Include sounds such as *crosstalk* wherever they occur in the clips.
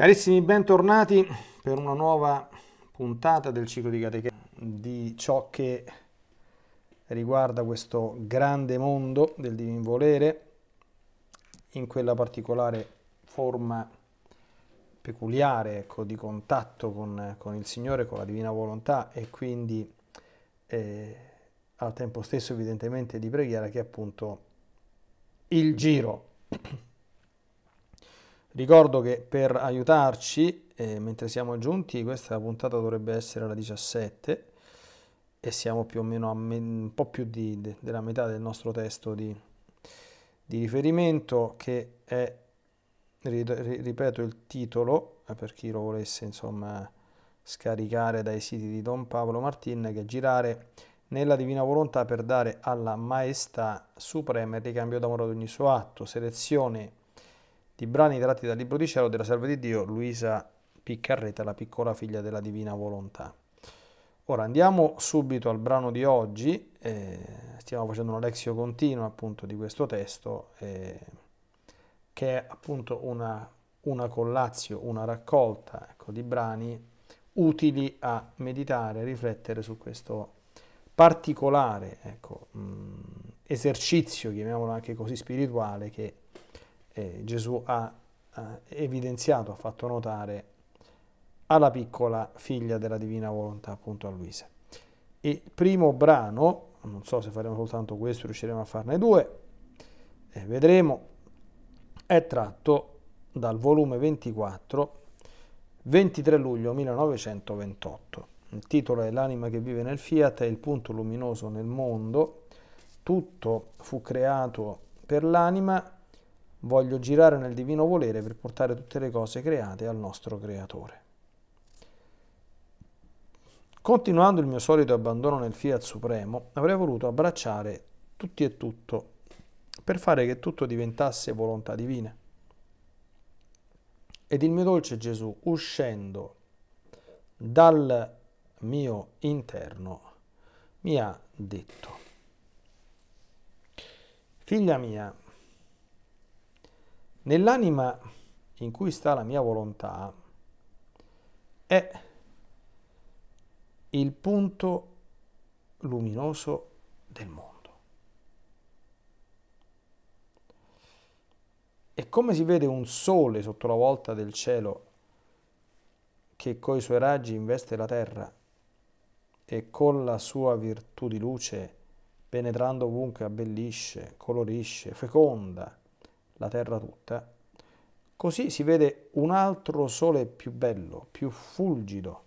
Carissimi, bentornati per una nuova puntata del ciclo di catechesi di ciò che riguarda questo grande mondo del divin volere in quella particolare forma peculiare ecco, di contatto con, con, il Signore, con la divina volontà e quindi eh, al tempo stesso evidentemente di preghiera che è appunto il giro. Ricordo che per aiutarci, eh, mentre siamo giunti, questa puntata dovrebbe essere la 17 e siamo più o meno a me, un po' più di, de, della metà del nostro testo di, di riferimento che è, ripeto il titolo, eh, per chi lo volesse insomma scaricare dai siti di Don Paolo Martin, che è girare nella divina volontà per dare alla maestà suprema il ricambio d'amore ad ogni suo atto, selezione di brani tratti dal Libro di Cielo della Serva di Dio Luisa Piccarreta, la piccola figlia della Divina Volontà. Ora andiamo subito al brano di oggi, eh, stiamo facendo una lezio continua appunto di questo testo, eh, che è appunto una, una collazio, una raccolta ecco, di brani utili a meditare, riflettere su questo particolare ecco, mh, mm, esercizio, chiamiamolo anche così spirituale, che eh, Gesù ha, ha evidenziato, ha fatto notare alla piccola figlia della divina volontà, appunto a Luisa. Il primo brano, non so se faremo soltanto questo, riusciremo a farne due, eh, vedremo, è tratto dal volume 24, 23 luglio 1928. Il titolo è L'anima che vive nel fiat è il punto luminoso nel mondo. Tutto fu creato per l'anima Voglio girare nel divino volere per portare tutte le cose create al nostro creatore. Continuando il mio solito abbandono nel Fiat Supremo, avrei voluto abbracciare tutti e tutto per fare che tutto diventasse volontà divina. Ed il mio dolce Gesù, uscendo dal mio interno, mi ha detto, Figlia mia, Nell'anima in cui sta la mia volontà è il punto luminoso del mondo. E come si vede un sole sotto la volta del cielo che coi suoi raggi investe la terra e con la sua virtù di luce penetrando ovunque abbellisce, colorisce, feconda, la terra tutta, così si vede un altro sole più bello, più fulgido,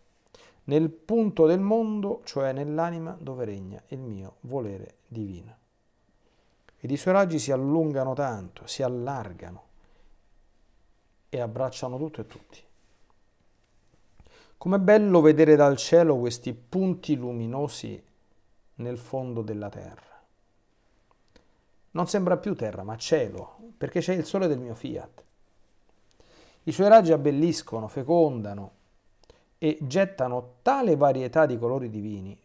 nel punto del mondo, cioè nell'anima dove regna il mio volere divino. Ed i suoi raggi si allungano tanto, si allargano e abbracciano tutto e tutti. Com'è bello vedere dal cielo questi punti luminosi nel fondo della terra. Non sembra più terra, ma cielo, perché c'è il sole del mio fiat. I suoi raggi abbelliscono, fecondano e gettano tale varietà di colori divini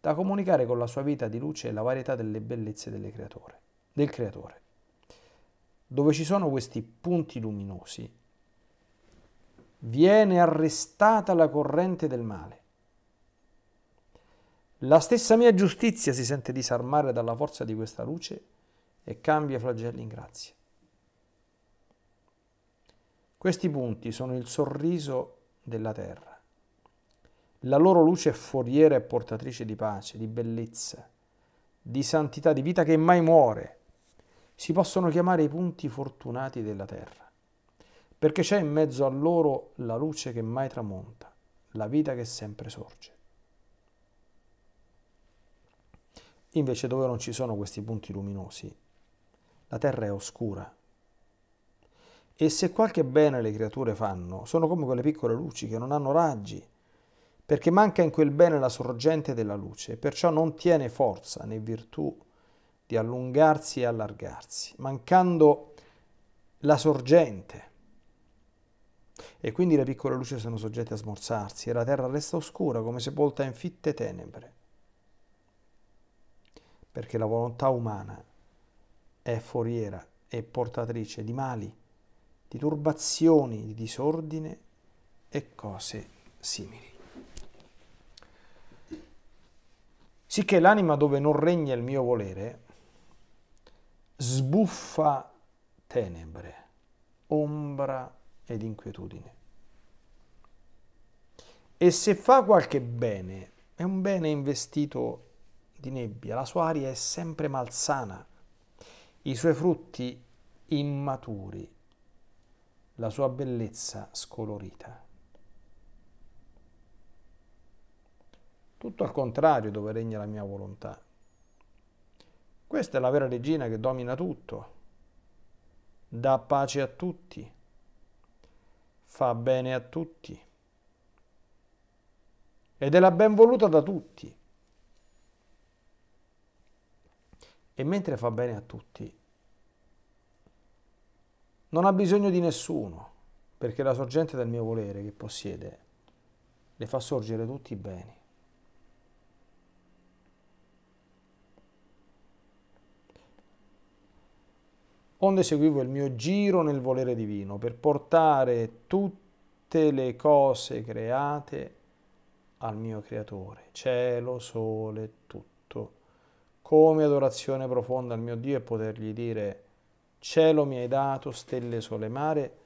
da comunicare con la sua vita di luce la varietà delle bellezze delle creatore, del creatore. Dove ci sono questi punti luminosi, viene arrestata la corrente del male. La stessa mia giustizia si sente disarmare dalla forza di questa luce e cambia flagelli in grazia. Questi punti sono il sorriso della terra. La loro luce è foriera e portatrice di pace, di bellezza, di santità, di vita che mai muore. Si possono chiamare i punti fortunati della terra, perché c'è in mezzo a loro la luce che mai tramonta, la vita che sempre sorge. Invece dove non ci sono questi punti luminosi, la terra è oscura. E se qualche bene le creature fanno, sono come quelle piccole luci che non hanno raggi, perché manca in quel bene la sorgente della luce, perciò non tiene forza né virtù di allungarsi e allargarsi, mancando la sorgente. E quindi le piccole luci sono soggette a smorzarsi e la terra resta oscura come sepolta in fitte tenebre, perché la volontà umana è foriera e portatrice di mali, di turbazioni, di disordine e cose simili. Sicché l'anima dove non regna il mio volere sbuffa tenebre, ombra ed inquietudine. E se fa qualche bene, è un bene investito di nebbia, la sua aria è sempre malsana, i suoi frutti immaturi, la sua bellezza scolorita. Tutto al contrario dove regna la mia volontà. Questa è la vera regina che domina tutto, dà pace a tutti, fa bene a tutti ed è la benvoluta da tutti. E mentre fa bene a tutti, non ha bisogno di nessuno, perché la sorgente del mio volere che possiede le fa sorgere tutti i beni. Onde seguivo il mio giro nel volere divino per portare tutte le cose create al mio creatore, cielo, sole, tutto come adorazione profonda al mio Dio e potergli dire cielo mi hai dato, stelle, sole, mare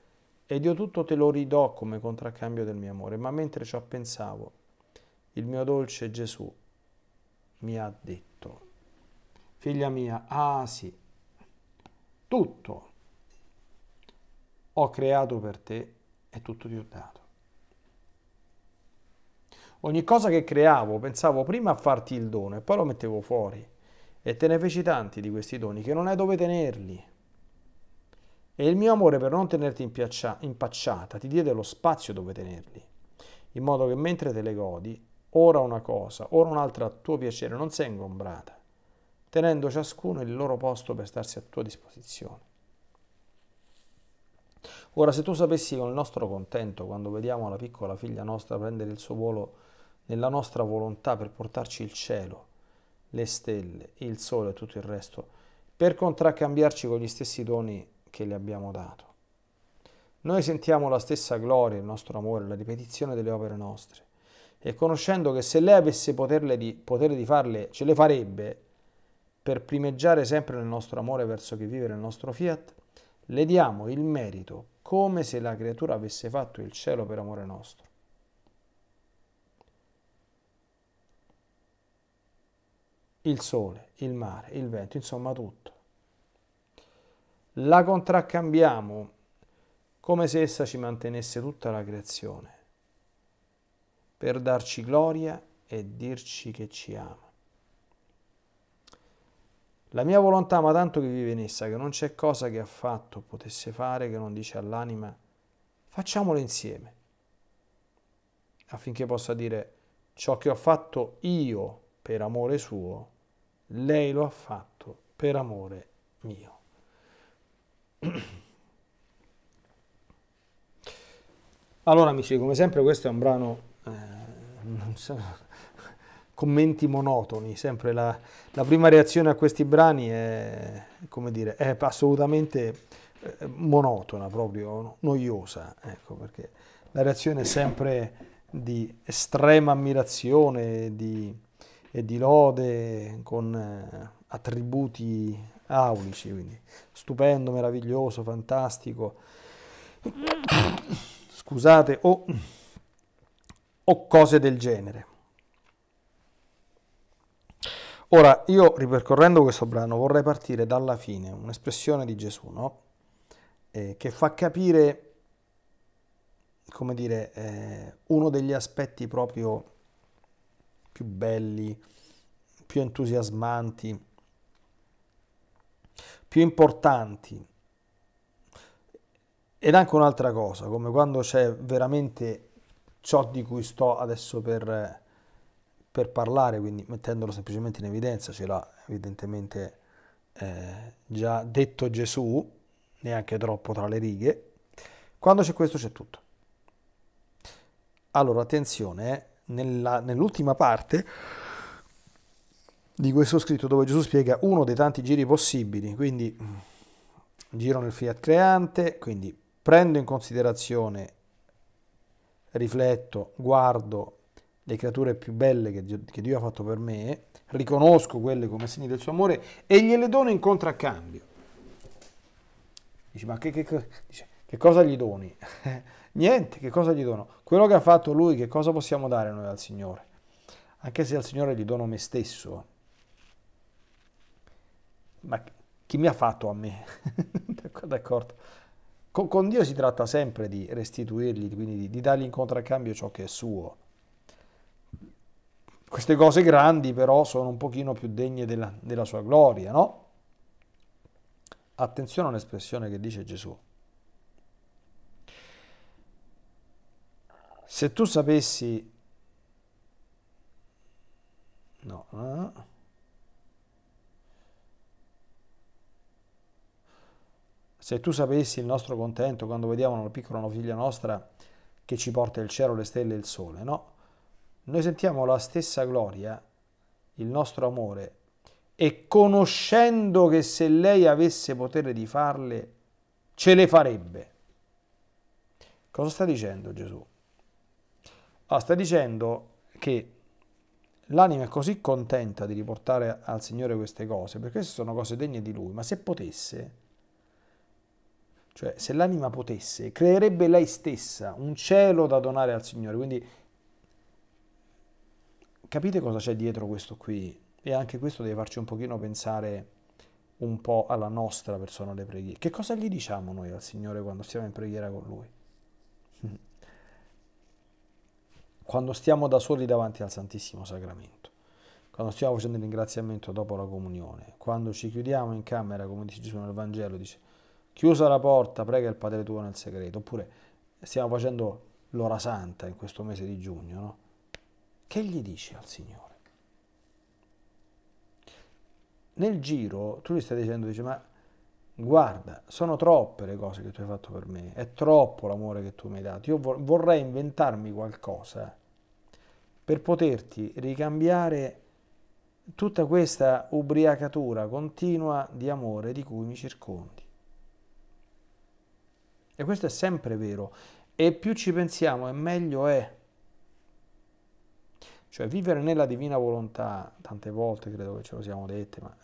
ed io tutto te lo ridò come contraccambio del mio amore. Ma mentre ciò pensavo, il mio dolce Gesù mi ha detto, figlia mia, ah sì, tutto ho creato per te e tutto ti ho dato. Ogni cosa che creavo pensavo prima a farti il dono e poi lo mettevo fuori e te ne feci tanti di questi doni che non hai dove tenerli. E il mio amore per non tenerti impacciata ti diede lo spazio dove tenerli, in modo che mentre te le godi, ora una cosa, ora un'altra a tuo piacere, non sei ingombrata, tenendo ciascuno il loro posto per starsi a tua disposizione. Ora, se tu sapessi con il nostro contento, quando vediamo la piccola figlia nostra prendere il suo volo nella nostra volontà per portarci il cielo, le stelle, il sole e tutto il resto, per contraccambiarci con gli stessi doni che le abbiamo dato. Noi sentiamo la stessa gloria, il nostro amore, la ripetizione delle opere nostre e conoscendo che se lei avesse potere di, potere di farle, ce le farebbe per primeggiare sempre nel nostro amore verso chi vive nel nostro fiat, le diamo il merito come se la creatura avesse fatto il cielo per amore nostro. il sole, il mare, il vento, insomma tutto. La contraccambiamo come se essa ci mantenesse tutta la creazione, per darci gloria e dirci che ci ama. La mia volontà ma tanto che vive in essa, che non c'è cosa che ha fatto potesse fare che non dice all'anima, facciamolo insieme, affinché possa dire ciò che ho fatto io per amore suo lei lo ha fatto per amore mio. *clears throat* Allora amici, come sempre questo è un brano, eh, so, *laughs* commenti monotoni, sempre la, la, prima reazione a questi brani è, come dire, è assolutamente eh, monotona, proprio noiosa, ecco, perché la reazione è sempre di estrema ammirazione, di e di lode con eh, attributi aulici, quindi stupendo, meraviglioso, fantastico. Mm. Scusate, o, o cose del genere. Ora, io ripercorrendo questo brano vorrei partire dalla fine, un'espressione di Gesù, no? eh, che fa capire, come dire, eh, uno degli aspetti proprio più belli, più entusiasmanti, più importanti. Ed anche un'altra cosa, come quando c'è veramente ciò di cui sto adesso per, per parlare, quindi mettendolo semplicemente in evidenza, ce l'ha evidentemente eh, già detto Gesù, neanche troppo tra le righe. Quando c'è questo c'è tutto. Allora, attenzione, eh nella, nell'ultima parte di questo scritto dove Gesù spiega uno dei tanti giri possibili, quindi mm, giro nel fiat creante, quindi prendo in considerazione, rifletto, guardo le creature più belle che Dio, che Dio ha fatto per me, riconosco quelle come segni del suo amore e gliele dono in contraccambio. Dice, ma che, che, che, che cosa gli doni? *laughs* Niente, che cosa gli dono? Quello che ha fatto lui, che cosa possiamo dare noi al Signore? Anche se al Signore gli dono me stesso. Ma chi mi ha fatto a me? *laughs* D'accordo? Con, con, Dio si tratta sempre di restituirgli, quindi di, di dargli in contraccambio ciò che è suo. Queste cose grandi però sono un pochino più degne della, della sua gloria, no? Attenzione all'espressione che dice Gesù. Se tu sapessi... No. Eh? Se tu sapessi il nostro contento quando vediamo una piccola figlia nostra che ci porta il cielo, le stelle e il sole, no? Noi sentiamo la stessa gloria, il nostro amore, e conoscendo che se lei avesse potere di farle, ce le farebbe. Cosa sta dicendo Gesù? Allora, ah, sta dicendo che l'anima è così contenta di riportare al Signore queste cose, perché queste sono cose degne di Lui, ma se potesse, cioè se l'anima potesse, creerebbe lei stessa un cielo da donare al Signore. Quindi capite cosa c'è dietro questo qui? E anche questo deve farci un pochino pensare un po' alla nostra persona le preghiere. Che cosa gli diciamo noi al Signore quando stiamo in preghiera con Lui? quando stiamo da soli davanti al Santissimo Sacramento, quando stiamo facendo il ringraziamento dopo la comunione, quando ci chiudiamo in camera, come dice Gesù nel Vangelo, dice chiusa la porta, prega il Padre tuo nel segreto, oppure stiamo facendo l'ora santa in questo mese di giugno, no? Che gli dici al Signore? Nel giro tu gli stai dicendo, dice, ma guarda, sono troppe le cose che tu hai fatto per me, è troppo l'amore che tu mi hai dato, io vorrei inventarmi qualcosa per poterti ricambiare tutta questa ubriacatura continua di amore di cui mi circondi. E questo è sempre vero, e più ci pensiamo e meglio è. Cioè vivere nella divina volontà, tante volte credo che ce lo siamo dette, ma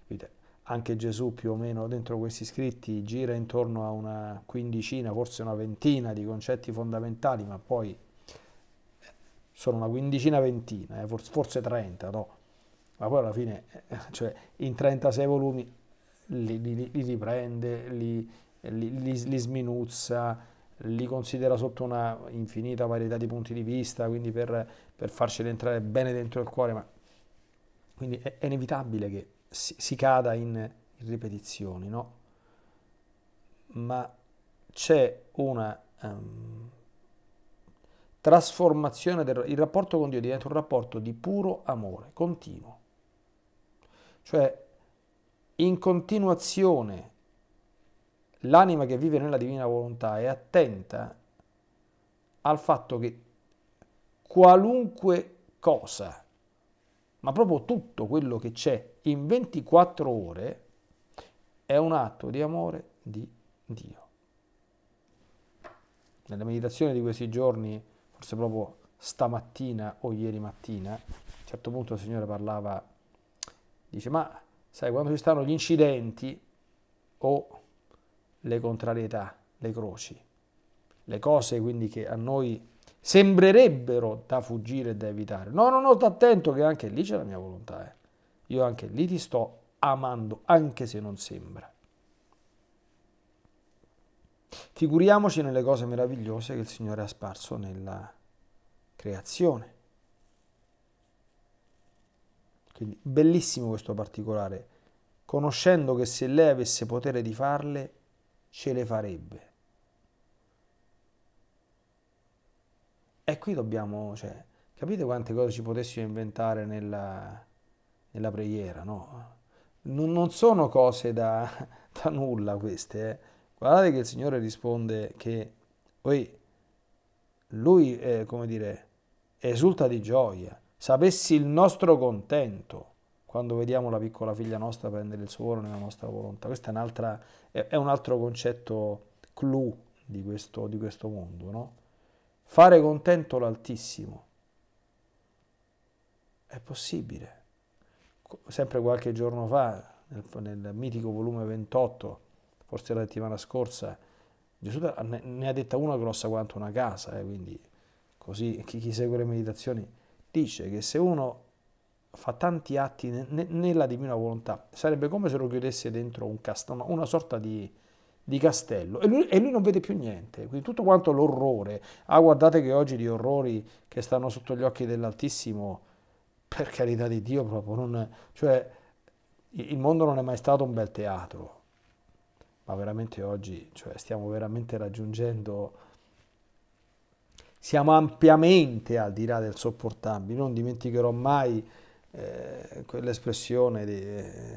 capite, anche Gesù più o meno dentro questi scritti gira intorno a una quindicina, forse una ventina di concetti fondamentali, ma poi eh, sono una quindicina, ventina, eh, forse 30, no? Ma poi alla fine, eh, eh, cioè, in 36 volumi li, li, li riprende, li, li, sminuzza, li considera sotto una infinita varietà di punti di vista, quindi per, per farceli entrare bene dentro il cuore. Ma... Quindi è, è inevitabile che si, si cada in, ripetizioni, no? Ma c'è una um, trasformazione del il rapporto con Dio diventa un rapporto di puro amore, continuo. Cioè in continuazione l'anima che vive nella divina volontà è attenta al fatto che qualunque cosa ma proprio tutto quello che c'è in 24 ore è un atto di amore di Dio. Nella meditazione di questi giorni, forse proprio stamattina o ieri mattina, a un certo punto il Signore parlava, dice, ma sai, quando ci stanno gli incidenti o le contrarietà, le croci, le cose quindi che a noi sembrerebbero da fuggire e da evitare. No, no, no, attento che anche lì c'è la mia volontà. Eh. Io anche lì ti sto amando, anche se non sembra. Figuriamoci nelle cose meravigliose che il Signore ha sparso nella creazione. Quindi bellissimo questo particolare, conoscendo che se lei avesse potere di farle, ce le farebbe. E qui dobbiamo, cioè, capite quante cose ci potessimo inventare nella, nella preghiera, no? Non, non, sono cose da, *laughs* da nulla queste, eh. Guardate che il Signore risponde che poi lui, eh, come dire, esulta di gioia. Sapessi il nostro contento quando vediamo la piccola figlia nostra prendere il suo volo nella nostra volontà. Questo è, è, un altro concetto clou di questo, di questo mondo, no? fare contento l'Altissimo. È possibile. Sempre qualche giorno fa, nel, nel mitico volume 28, forse la settimana scorsa, Gesù ne, ne ha detta una grossa quanto una casa, eh, quindi così chi, chi, segue le meditazioni dice che se uno fa tanti atti ne, nella divina volontà, sarebbe come se lo chiudesse dentro un castano, una sorta di, di Castello e lui, e lui, non vede più niente, quindi tutto quanto l'orrore, ah guardate che oggi gli orrori che stanno sotto gli occhi dell'Altissimo, per carità di Dio proprio, non, cioè il mondo non è mai stato un bel teatro, ma veramente oggi cioè, stiamo veramente raggiungendo, siamo ampiamente al di là del sopportabile, non dimenticherò mai eh, quell'espressione di, eh,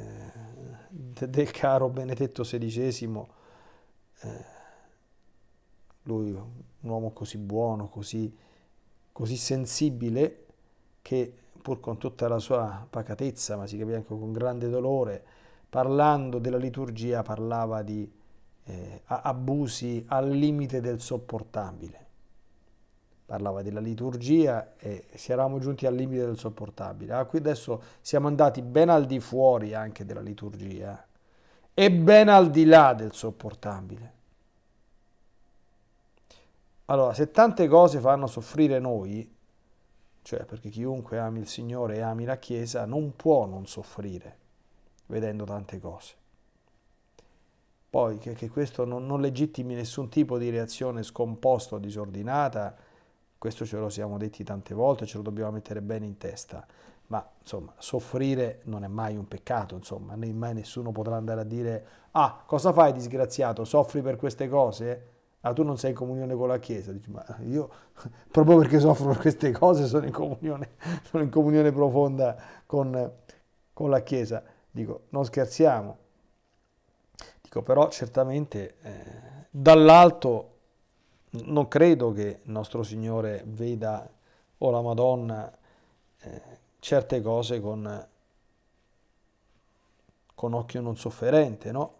del caro Benedetto XVI, eh, lui, un uomo così buono, così, così sensibile, che pur con tutta la sua pacatezza, ma si capiva anche con grande dolore, parlando della liturgia parlava di eh, abusi al limite del sopportabile. Parlava della liturgia e si eravamo giunti al limite del sopportabile. Ah, qui adesso siamo andati ben al di fuori anche della liturgia e ben al di là del sopportabile. Allora, se tante cose fanno soffrire noi, cioè perché chiunque ami il Signore e ami la Chiesa non può non soffrire vedendo tante cose. Poi che, che questo non, non, legittimi nessun tipo di reazione scomposta o disordinata, questo ce lo siamo detti tante volte, ce lo dobbiamo mettere bene in testa, ma insomma soffrire non è mai un peccato, insomma, né mai nessuno potrà andare a dire ah cosa fai disgraziato, soffri per queste cose? ah, tu non sei in comunione con la Chiesa, dici, ma io *laughs* proprio perché soffro queste cose sono in comunione, *laughs* sono in comunione profonda con, con la Chiesa. Dico, non scherziamo. Dico, però certamente eh, dall'alto non credo che nostro Signore veda o la Madonna eh, certe cose con, con occhio non sofferente, no?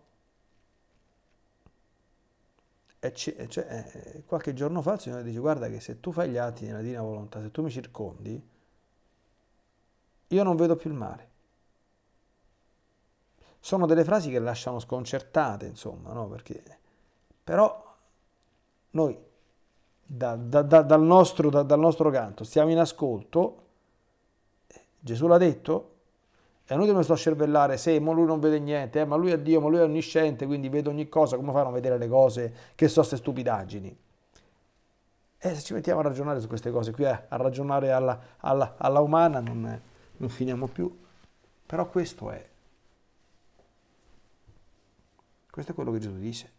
cioè, eh, qualche giorno fa il Signore dice guarda che se tu fai gli atti nella divina volontà, se tu mi circondi, io non vedo più il male. Sono delle frasi che lasciano sconcertate, insomma, no? Perché, però noi da, da, da, dal, nostro, dal nostro canto stiamo in ascolto, eh, Gesù l'ha detto, è inutile mi sto a cervellare se ma lui non vede niente, eh, ma lui è Dio, ma lui è onnisciente, quindi vede ogni cosa, come fa a non vedere le cose che so queste stupidaggini? E eh, se ci mettiamo a ragionare su queste cose qui, eh, a ragionare alla, alla, alla umana, non, non finiamo più. Però questo è. Questo è quello che Gesù dice.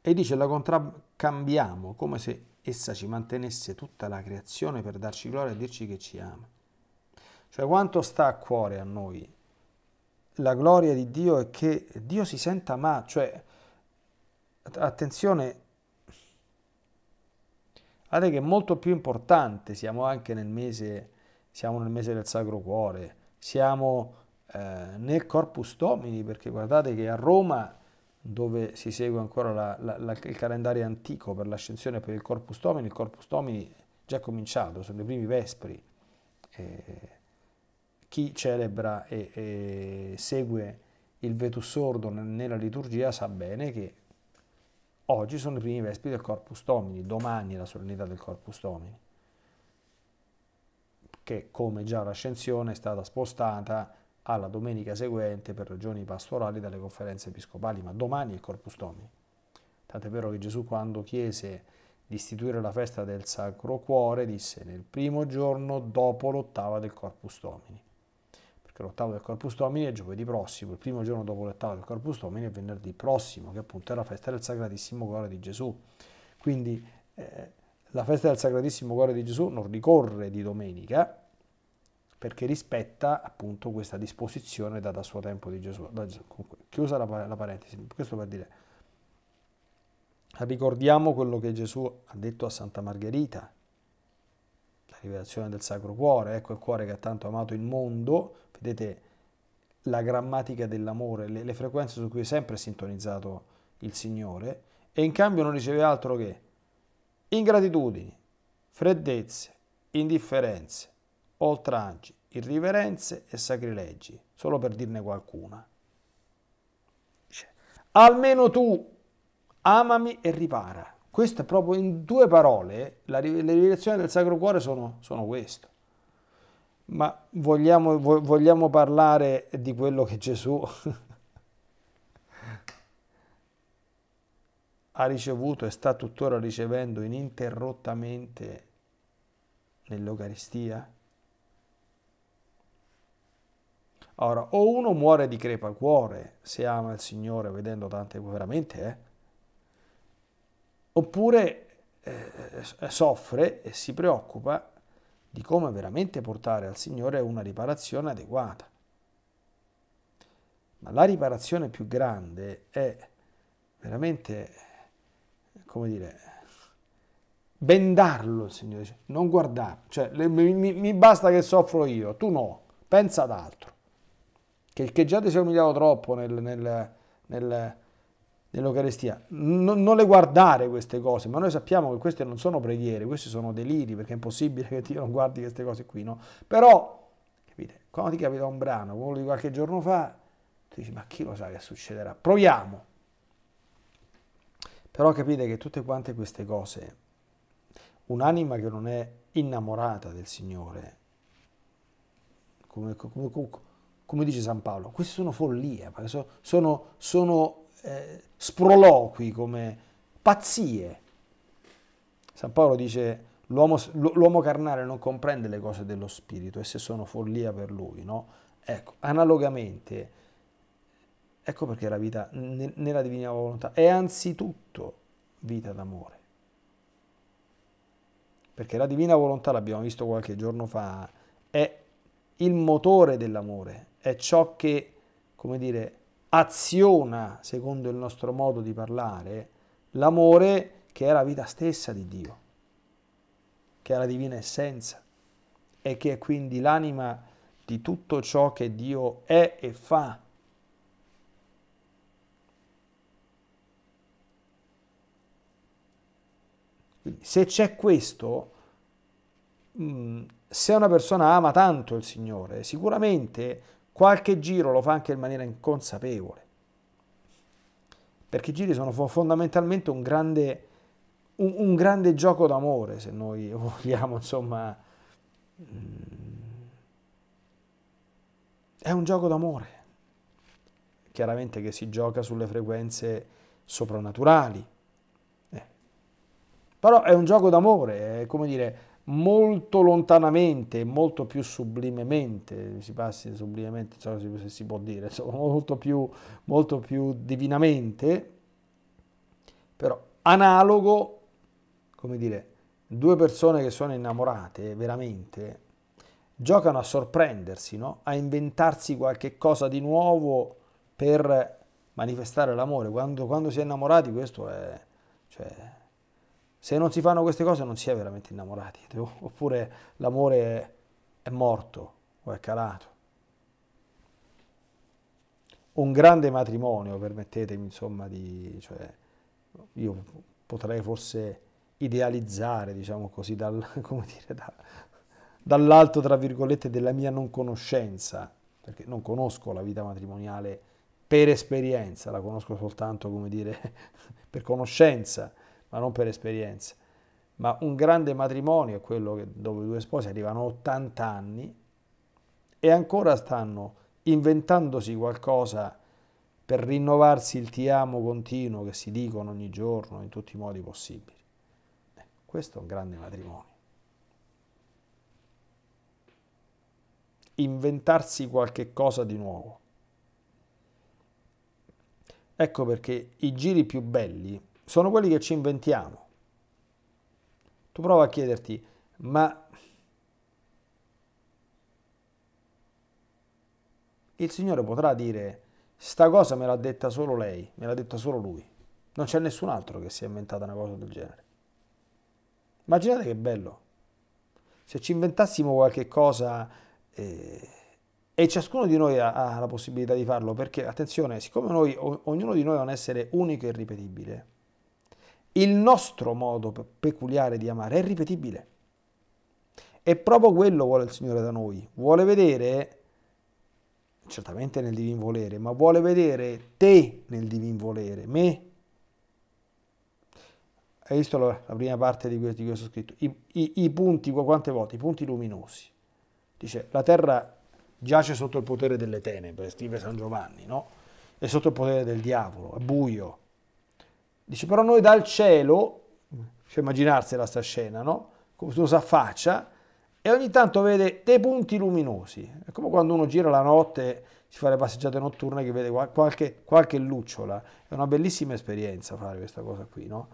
E dice la contraccambiamo come se essa ci mantenesse tutta la creazione per darci gloria e dirci che ci ama. Cioè quanto sta a cuore a noi la gloria di Dio è che Dio si senta amato, cioè attenzione, guardate che è molto più importante, siamo anche nel mese, siamo nel mese del Sacro Cuore, siamo eh, nel Corpus Domini, perché guardate che a Roma dove si segue ancora la, la, la, il calendario antico per l'ascensione per il Corpus Domini, il Corpus Domini è già cominciato, sono i primi vespri. Eh, chi celebra e, e, segue il Vetus Ordo nella liturgia sa bene che oggi sono i primi vespri del Corpus Domini, domani è la solennità del Corpus Domini, che come già l'ascensione è stata spostata alla domenica seguente per ragioni pastorali dalle conferenze episcopali, ma domani è Corpus Domini. Tant'è vero che Gesù quando chiese di istituire la festa del Sacro Cuore disse nel primo giorno dopo l'ottava del Corpus Domini, perché l'ottava del Corpus Domini è giovedì prossimo, il primo giorno dopo l'ottava del Corpus Domini è venerdì prossimo, che appunto è la festa del Sacratissimo Cuore di Gesù. Quindi eh, la festa del Sacratissimo Cuore di Gesù non ricorre di domenica, perché rispetta appunto questa disposizione data a suo tempo di Gesù. Comunque, chiusa la, la parentesi, questo per dire, ricordiamo quello che Gesù ha detto a Santa Margherita, la rivelazione del Sacro Cuore, ecco il cuore che ha tanto amato il mondo, vedete la grammatica dell'amore, le, le frequenze su cui è sempre sintonizzato il Signore, e in cambio non riceve altro che ingratitudini, freddezze, indifferenze, oltraggi, irriverenze e sacrileggi, solo per dirne qualcuna. Dice, almeno tu amami e ripara. Questo è proprio in due parole, la, le rivelazioni del Sacro Cuore sono, sono questo. Ma vogliamo, vogliamo parlare di quello che Gesù *laughs* ha ricevuto e sta tuttora ricevendo ininterrottamente nell'Eucaristia? Ora, o uno muore di crepacuore se ama il Signore vedendo tante, veramente, eh? oppure eh, eh, soffre e si preoccupa di come veramente portare al Signore una riparazione adeguata. Ma la riparazione più grande è veramente, come dire, bendarlo il Signore, non guardarlo, cioè mi, mi, mi basta che soffro io, tu no, pensa ad altro che, che già ti sei umiliato troppo nel, nel, nel, nell'Eucaristia. Non, non le guardare queste cose, ma noi sappiamo che queste non sono preghiere, questi sono deliri, perché è impossibile *laughs* che Dio non guardi queste cose qui, no? Però, capite, quando ti capita un brano, quello di qualche giorno fa, tu dici, ma chi lo sa che succederà? Proviamo! Però capite che tutte quante queste cose, un'anima che non è innamorata del Signore, come, come, come dice San Paolo, queste sono follie, sono, sono eh, sproloqui, come pazzie. San Paolo dice l'uomo, carnale non comprende le cose dello spirito, esse sono follia per lui, no? Ecco, analogamente, ecco perché la vita nella divina volontà è anzitutto vita d'amore. Perché la divina volontà, l'abbiamo visto qualche giorno fa, è il motore dell'amore, è ciò che, come dire, aziona, secondo il nostro modo di parlare, l'amore che è la vita stessa di Dio, che è la divina essenza e che è quindi l'anima di tutto ciò che Dio è e fa. Quindi, se c'è questo, mm, se una persona ama tanto il Signore, sicuramente Qualche giro lo fa anche in maniera inconsapevole, perché i giri sono fondamentalmente un grande, un, un grande gioco d'amore, se noi *laughs* vogliamo, insomma, mm. è un gioco d'amore chiaramente che si gioca sulle frequenze soprannaturali. Eh. Però è un gioco d'amore, è come dire, molto lontanamente, molto più sublimemente, si passi sublimemente, so se si può dire, insomma, molto, più, molto più divinamente, però analogo, come dire, due persone che sono innamorate veramente, giocano a sorprendersi, no? a inventarsi qualche cosa di nuovo per manifestare l'amore. Quando, quando si è innamorati questo è... Cioè, se non si fanno queste cose non si è veramente innamorati, oppure l'amore è morto o è calato. Un grande matrimonio, permettetemi insomma di... Cioè, io potrei forse idealizzare, diciamo così, dal, *laughs* da, dall'alto, tra virgolette, della mia non conoscenza, perché non conosco la vita matrimoniale per esperienza, la conosco soltanto, come dire, *laughs* per conoscenza, ma non per esperienza. Ma un grande matrimonio è quello che, dove due sposi arrivano a 80 anni e ancora stanno inventandosi qualcosa per rinnovarsi il ti amo continuo che si dicono ogni giorno in tutti i modi possibili. Eh, questo è un grande matrimonio. Inventarsi qualche cosa di nuovo. Ecco perché i giri più belli sono quelli che ci inventiamo. Tu prova a chiederti, ma il Signore potrà dire, sta cosa me l'ha detta solo lei, me l'ha detta solo lui. Non c'è nessun altro che si è inventata una cosa del genere. Immaginate che bello. Se ci inventassimo qualche cosa eh, e ciascuno di noi ha, ha, la possibilità di farlo, perché attenzione, siccome noi, o, ognuno di noi è un essere unico e irripetibile, il nostro modo peculiare di amare è ripetibile. E proprio quello vuole il Signore da noi. Vuole vedere, certamente nel divin volere, ma vuole vedere te nel divin volere, me. Hai visto la, prima parte di questo, di questo scritto? I, i, I punti, quante volte? I punti luminosi. Dice, la terra giace sotto il potere delle tenebre, scrive San Giovanni, no? È sotto il potere del diavolo, è buio. Dice, però noi dal cielo, cioè immaginarsela sta scena, no? Come uno si affaccia e ogni tanto vede dei punti luminosi. È come quando uno gira la notte, si fa le passeggiate notturne che vede qualche, qualche lucciola. È una bellissima esperienza fare questa cosa qui, no?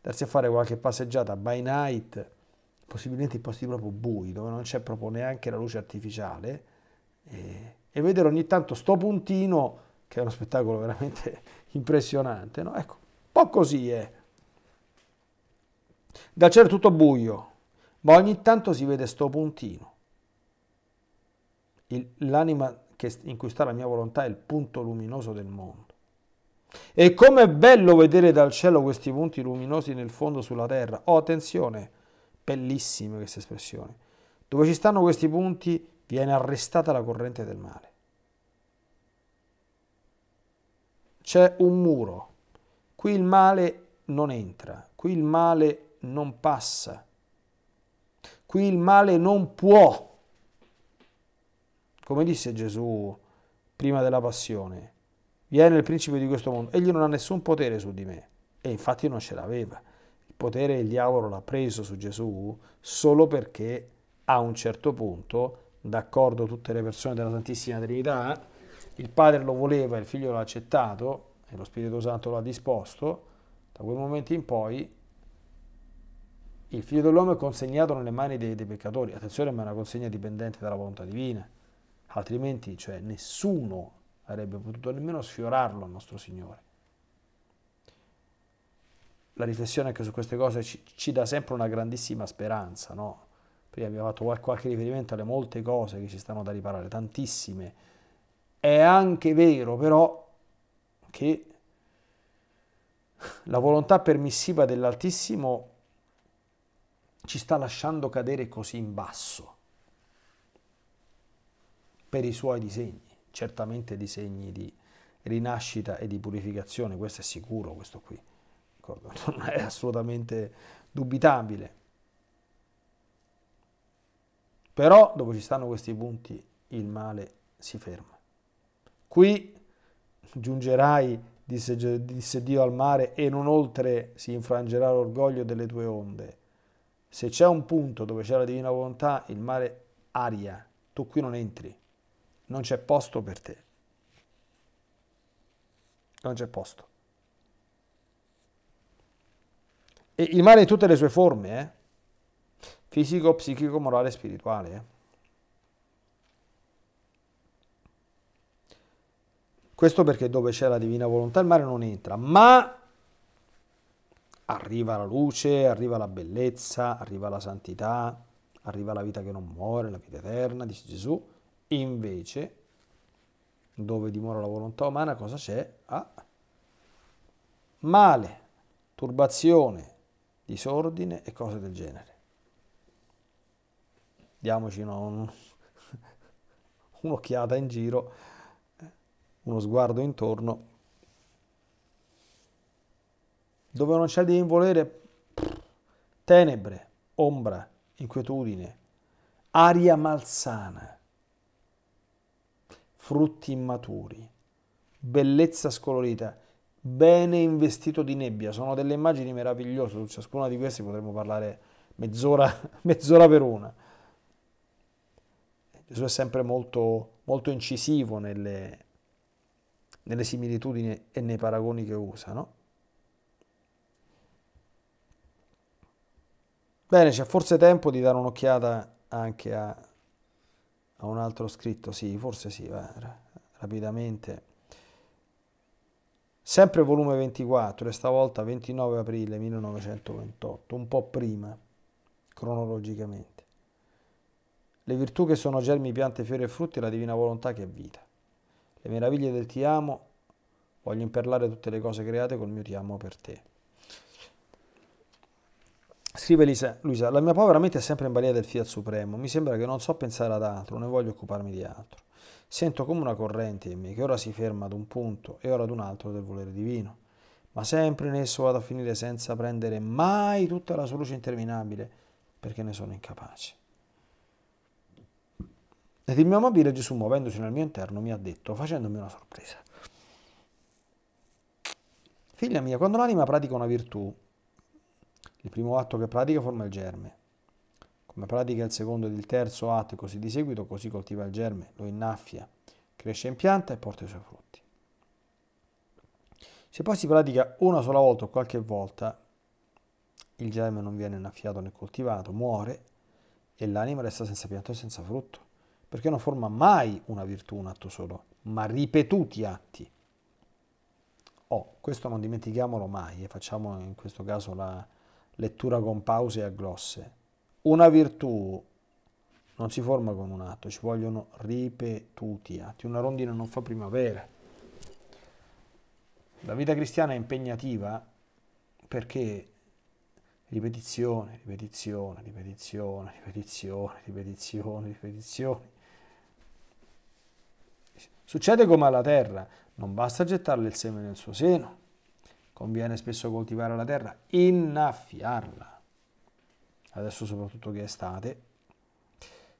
Darsi a fare qualche passeggiata by night, possibilmente in posti proprio bui, dove non c'è proprio neanche la luce artificiale, e, e vedere ogni tanto sto puntino, che è uno spettacolo veramente *laughs* impressionante, no? Ecco, po' così è. Da cielo è tutto buio, ma ogni tanto si vede sto puntino. l'anima in cui sta la mia volontà è il punto luminoso del mondo. E com'è bello vedere dal cielo questi punti luminosi nel fondo sulla terra. Oh, attenzione, bellissima questa espressione. Dove ci stanno questi punti viene arrestata la corrente del male. C'è un muro Qui il male non entra, qui il male non passa, qui il male non può. Come disse Gesù prima della passione, viene il principe di questo mondo, egli non ha nessun potere su di me e infatti non ce l'aveva. Il potere il diavolo l'ha preso su Gesù solo perché a un certo punto, d'accordo tutte le persone della Santissima Trinità, il padre lo voleva, il figlio l'ha accettato, e lo Spirito Santo lo ha disposto, da quel momento in poi il figlio dell'uomo è consegnato nelle mani dei, dei, peccatori. Attenzione, ma è una consegna dipendente dalla volontà divina, altrimenti cioè, nessuno avrebbe potuto nemmeno sfiorarlo al nostro Signore. La riflessione anche su queste cose ci, ci dà sempre una grandissima speranza, no? Prima abbiamo fatto qualche riferimento alle molte cose che ci stanno da riparare, tantissime. È anche vero però che la volontà permissiva dell'Altissimo ci sta lasciando cadere così in basso per i suoi disegni, certamente disegni di rinascita e di purificazione, questo è sicuro, questo qui *laughs* non è assolutamente dubitabile. Però dopo ci stanno questi punti il male si ferma. Qui giungerai, disse, disse Dio al mare, e non oltre si infrangerà l'orgoglio delle tue onde. Se c'è un punto dove c'è la divina volontà, il mare aria, tu qui non entri, non c'è posto per te. Non c'è posto. E il mare in tutte le sue forme, eh? fisico, psichico, morale e spirituale. Eh? Questo perché dove c'è la divina volontà il mare non entra, ma arriva la luce, arriva la bellezza, arriva la santità, arriva la vita che non muore, la vita eterna, dice Gesù. Invece, dove dimora la volontà umana, cosa c'è? Ah, male, turbazione, disordine e cose del genere. Diamoci no, *laughs* un'occhiata in giro uno sguardo intorno. Dove non c'è di involere tenebre, ombra, inquietudine, aria malsana, frutti immaturi, bellezza scolorita, bene investito di nebbia. Sono delle immagini meravigliose, su ciascuna di queste potremmo parlare mezz'ora, *laughs* mezz'ora per una. Gesù è sempre molto, molto incisivo nelle, nelle similitudini e nei paragoni che usano. Bene, c'è forse tempo di dare un'occhiata anche a, a, un altro scritto, sì, forse sì, va, rapidamente. Sempre volume 24, e stavolta 29 aprile 1928, un po' prima, cronologicamente. Le virtù che sono germi, piante, fiori e frutti, la divina volontà che è vita. Le meraviglie del ti amo, voglio imperlare tutte le cose create col mio ti amo per te. Scrive Lisa, Luisa, la mia povera mente è sempre in balia del Fiat Supremo, mi sembra che non so pensare ad altro, non voglio occuparmi di altro. Sento come una corrente in me che ora si ferma ad un punto e ora ad un altro del volere divino, ma sempre in esso vado a finire senza prendere mai tutta la sua luce interminabile, perché ne sono incapace. Ed il mio mobile Gesù, muovendosi nel mio interno, mi ha detto, facendomi una sorpresa. Figlia mia, quando l'anima pratica una virtù, il primo atto che pratica forma il germe. Come pratica il secondo ed il terzo atto e così di seguito, così coltiva il germe, lo innaffia, cresce in pianta e porta i suoi frutti. Se poi si pratica una sola volta o qualche volta, il germe non viene innaffiato né coltivato, muore e l'anima resta senza pianta e senza frutto perché non forma mai una virtù, un atto solo, ma ripetuti atti. Oh, questo non dimentichiamolo mai, e facciamo in questo caso la lettura con pause e a glosse. Una virtù non si forma con un atto, ci vogliono ripetuti atti. Una rondina non fa primavera. La vita cristiana è impegnativa perché ripetizione, ripetizione, ripetizione, ripetizione, ripetizione, ripetizione, Succede come alla terra, non basta gettarle il seme nel suo seno. Conviene spesso coltivare la terra, innaffiarla. Adesso soprattutto che è estate,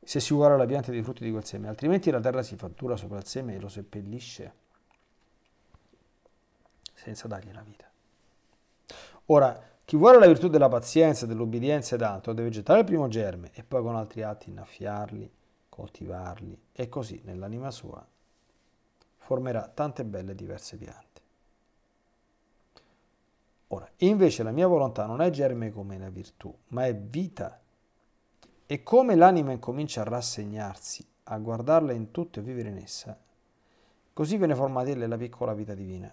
se si vuole la pianta dei frutti di quel seme, altrimenti la terra si fattura sopra il seme e lo seppellisce senza dargli la vita. Ora, chi vuole la virtù della pazienza, dell'obbedienza ed altro, deve gettare il primo germe e poi con altri atti innaffiarli, coltivarli e così nell'anima sua formerà tante belle diverse piante. Ora, invece la mia volontà non è germe come la virtù, ma è vita. E come l'anima incomincia a rassegnarsi, a guardarla in tutto e a vivere in essa, così viene formata la piccola vita divina.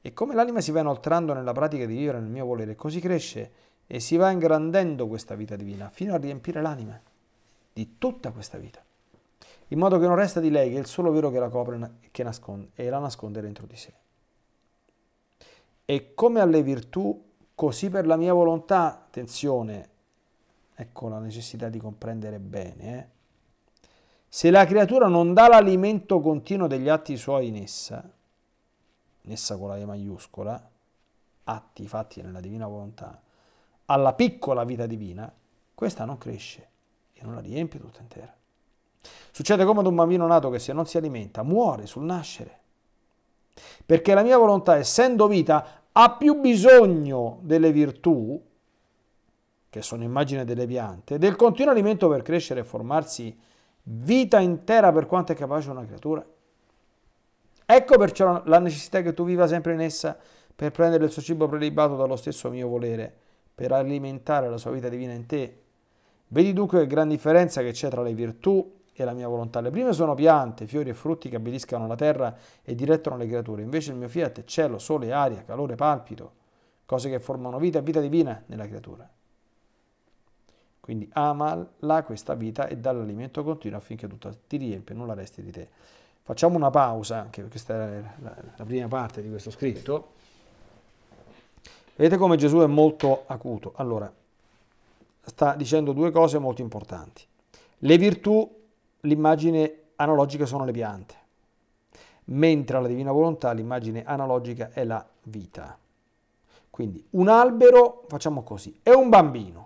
E come l'anima si va inoltrando nella pratica di vivere nel mio volere, così cresce e si va ingrandendo questa vita divina, fino a riempire l'anima di tutta questa vita in modo che non resta di lei che il solo vero che la copre che nasconde, e la nasconde dentro di sé. E come alle virtù, così per la mia volontà, attenzione, ecco la necessità di comprendere bene, eh? se la creatura non dà l'alimento continuo degli atti suoi in essa, in essa con la E maiuscola, atti fatti nella divina volontà, alla piccola vita divina, questa non cresce e non la riempie tutta intera. Succede come ad un bambino nato che se non si alimenta muore sul nascere. Perché la mia volontà, essendo vita, ha più bisogno delle virtù, che sono immagine delle piante, del continuo alimento per crescere e formarsi vita intera per quanto è capace una creatura. Ecco perciò la necessità che tu viva sempre in essa per prendere il suo cibo prelibato dallo stesso mio volere, per alimentare la sua vita divina in te. Vedi dunque che gran differenza che c'è tra le virtù è la mia volontà. Le prime sono piante, fiori e frutti che abbelliscano la terra e direttano le creature. Invece il mio fiat è cielo, sole, aria, calore, palpito, cose che formano vita e vita divina nella creatura. Quindi amala questa vita e dall'alimento continuo affinché tutto ti riempie, non la resti di te. Facciamo una pausa, anche perché questa era la prima parte di questo scritto. Vedete come Gesù è molto acuto. Allora, sta dicendo due cose molto importanti. Le virtù l'immagine analogica sono le piante, mentre alla divina volontà l'immagine analogica è la vita. Quindi un albero, facciamo così, è un bambino.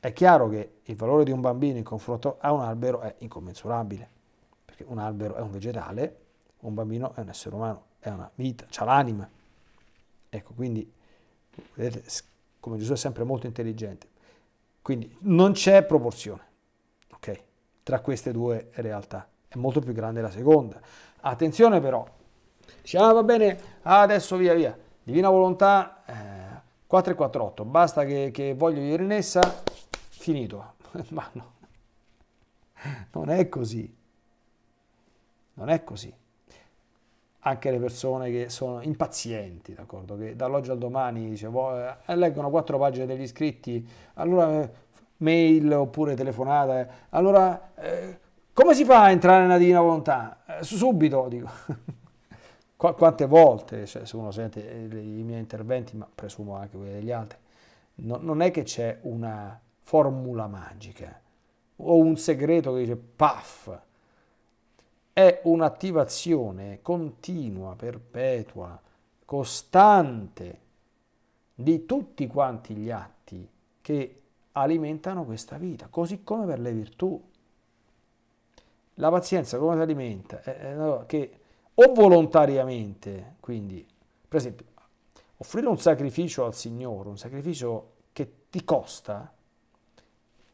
È chiaro che il valore di un bambino in confronto a un albero è incommensurabile, perché un albero è un vegetale, un bambino è un essere umano, è una vita, ha l'anima. Ecco, quindi, vedete, come Gesù è sempre molto intelligente. Quindi non c'è proporzione tra queste due realtà. È molto più grande la seconda. Attenzione però, diciamo ah, va bene, ah, adesso via via, divina volontà eh, 448, basta che, che voglio dire in essa, finito. *laughs* Ma no, non è così. Non è così. Anche le persone che sono impazienti, d'accordo? Che dall'oggi al domani dice, eh, leggono quattro pagine degli iscritti, allora eh, mail oppure telefonata. Eh. Allora, eh, come si fa a entrare nella divina volontà? Eh, subito, dico. *laughs* Qu quante volte, cioè, se uno sente eh, i miei interventi, ma presumo anche quelli degli altri, no, non è che c'è una formula magica eh, o un segreto che dice paf, è un'attivazione continua, perpetua, costante di tutti quanti gli atti che alimentano questa vita, così come per le virtù. La pazienza come si alimenta? Eh, eh, che, o volontariamente, quindi, per esempio, offrire un sacrificio al Signore, un sacrificio che ti costa,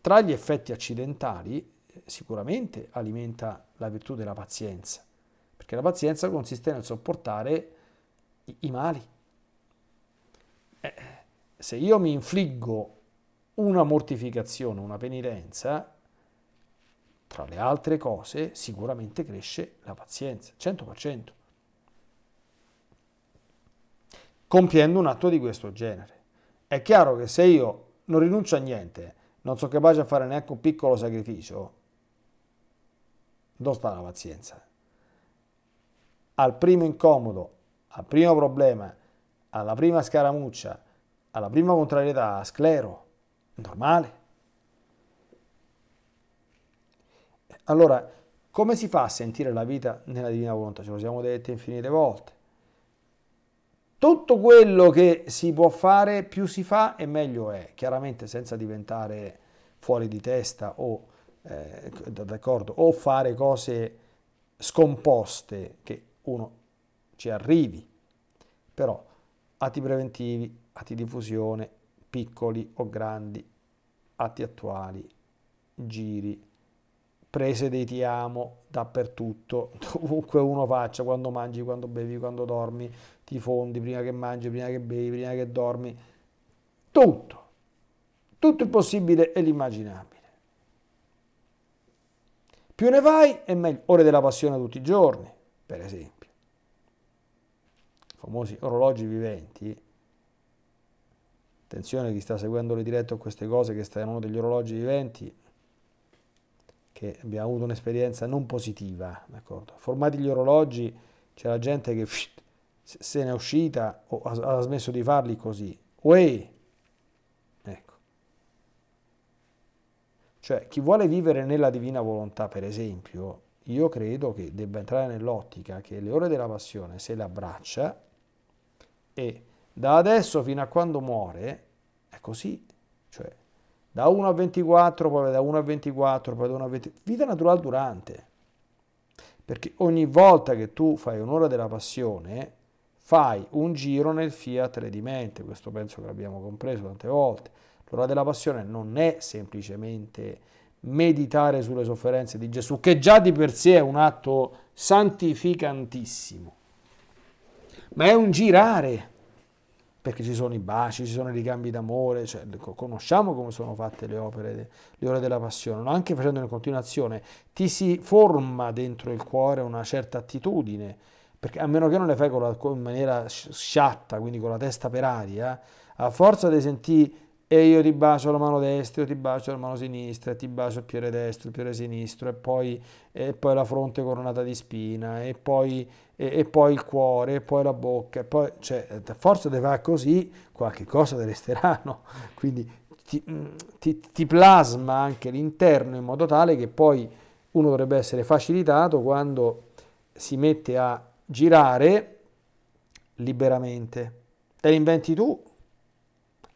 tra gli effetti accidentali eh, sicuramente alimenta la virtù della pazienza, perché la pazienza consiste nel sopportare i, i mali. Eh, se io mi infliggo una mortificazione, una penitenza, tra le altre cose, sicuramente cresce la pazienza, 100%, compiendo un atto di questo genere. È chiaro che se io non rinuncio a niente, non sono capace a fare neanche un piccolo sacrificio, dove sta la pazienza? Al primo incomodo, al primo problema, alla prima scaramuccia, alla prima contrarietà, sclero normale. Allora, come si fa a sentire la vita nella divina volontà? Ce lo siamo detti infinite volte. Tutto quello che si può fare, più si fa e meglio è, chiaramente senza diventare fuori di testa o, eh, o fare cose scomposte che uno ci arrivi. Però atti preventivi, atti di diffusione, piccoli o grandi, atti attuali, giri, prese dei ti amo dappertutto, *laughs* dovunque uno faccia, quando mangi, quando bevi, quando dormi, ti fondi prima che mangi, prima che bevi, prima che dormi, tutto, tutto il possibile e l'immaginabile. Più ne fai e meglio, ore della passione tutti i giorni, per esempio, i famosi orologi viventi Attenzione chi sta seguendo le dirette o queste cose che sta in uno degli orologi viventi, che abbiamo avuto un'esperienza non positiva, d'accordo? Formati gli orologi, c'era gente che pff, se ne è uscita o ha, ha smesso di farli così. Uè! Ecco. Cioè, chi vuole vivere nella divina volontà, per esempio, io credo che debba entrare nell'ottica che le ore della passione se le abbraccia e da adesso fino a quando muore è così, cioè da 1 a 24, poi da 1 a 24, poi da 1 a 24, vita naturale durante. Perché ogni volta che tu fai un'ora della passione, fai un giro nel fiat redimente, questo penso che l'abbiamo compreso tante volte. L'ora della passione non è semplicemente meditare sulle sofferenze di Gesù, che già di per sé è un atto santificantissimo, ma è un girare perché ci sono i baci, ci sono i ricambi d'amore, cioè, conosciamo come sono fatte le opere, le ore della passione, no? anche facendo in continuazione, ti si forma dentro il cuore una certa attitudine, perché a meno che non le fai la, in maniera sciatta, quindi con la testa per aria, a forza di sentire e io ti bacio la mano destra, io ti bacio la mano sinistra, ti bacio il piede destro, il piede sinistro, e poi, e poi la fronte coronata di spina, e poi, e, e poi, il cuore, e poi la bocca, e poi, cioè, forse deve va così, qualche cosa deve restare, *laughs* no? Quindi ti, mm, ti, ti plasma anche l'interno in modo tale che poi uno dovrebbe essere facilitato quando si mette a girare liberamente. Te li tu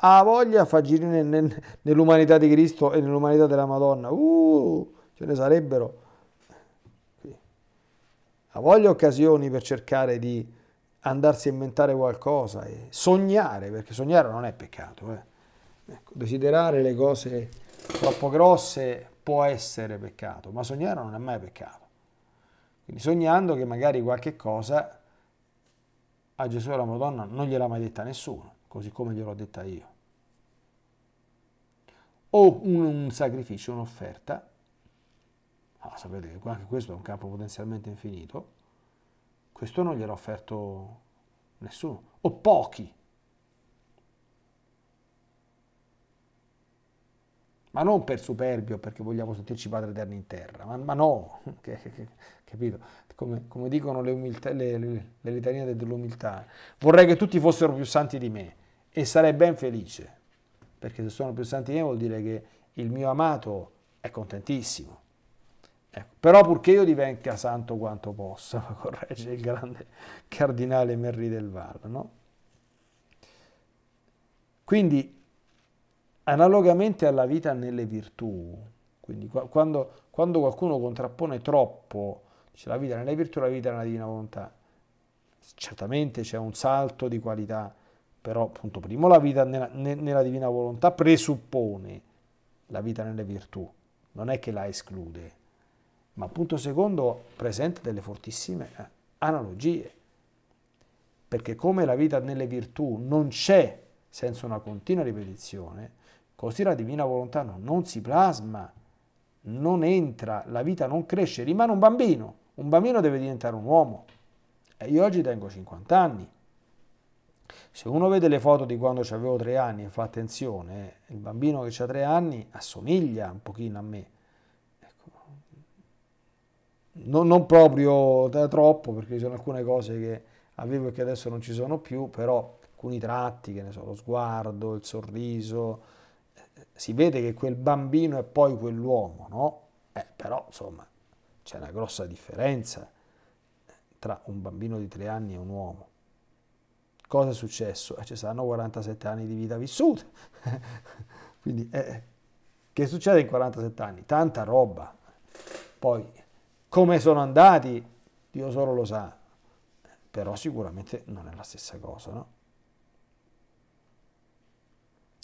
ha voglia fa girare nel, nell'umanità di Cristo e nell'umanità della Madonna. Uh, ce ne sarebbero. Ha voglia occasioni per cercare di andarsi a inventare qualcosa e sognare, perché sognare non è peccato. Eh. Ecco, desiderare le cose troppo grosse può essere peccato, ma sognare non è mai peccato. Quindi sognando che magari qualche cosa a Gesù e alla Madonna non gliel'ha mai detta nessuno così come gliel'ho detta io. O un, un sacrificio, un'offerta. Ah, sapete che anche questo è un campo potenzialmente infinito. Questo non gliel'ho offerto nessuno, o pochi. ma non per superbio perché vogliamo sentirci padre eterno in terra, ma, ma no, *laughs* che, che, capito? Come, come dicono le, umiltà, le, le, le litanie dell'umiltà, vorrei che tutti fossero più santi di me e sarei ben felice, perché se sono più santi di me vuol dire che il mio amato è contentissimo. Ecco, però purché io diventi santo quanto possa, *laughs* corregge il grande cardinale Merri del Val. No? Quindi, analogamente alla vita nelle virtù, quindi quando, quando qualcuno contrappone troppo cioè, la vita non è virtù, la vita è una divina volontà. Certamente c'è un salto di qualità, però appunto primo la vita nella, nella divina volontà presuppone la vita nelle virtù, non è che la esclude. Ma appunto secondo presenta delle fortissime eh, analogie, perché come la vita nelle virtù non c'è senza una continua ripetizione, così la divina volontà non, non si plasma, non entra, la vita non cresce, rimane un bambino. Un bambino deve diventare un uomo. E io oggi tengo 50 anni. Se uno vede le foto di quando avevo 3 anni e fa attenzione, il bambino che ha 3 anni assomiglia un pochino a me. Ecco. Non, non proprio troppo, perché ci sono alcune cose che avevo e che adesso non ci sono più, però alcuni tratti, che ne so, lo sguardo, il sorriso, eh, si vede che quel bambino è poi quell'uomo, no? Eh, però insomma, c'è una grossa differenza tra un bambino di tre anni e un uomo. Cosa è successo? Eh, ci saranno 47 anni di vita vissuta. *laughs* Quindi, eh, che succede in 47 anni? Tanta roba. Poi, come sono andati, Dio solo lo sa. Però sicuramente non è la stessa cosa, no?